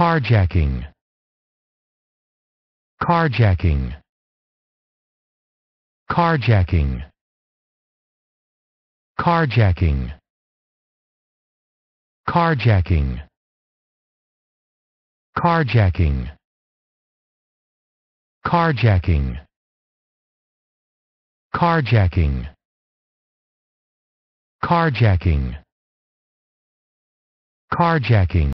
carjacking carjacking carjacking carjacking carjacking carjacking carjacking carjacking carjacking carjacking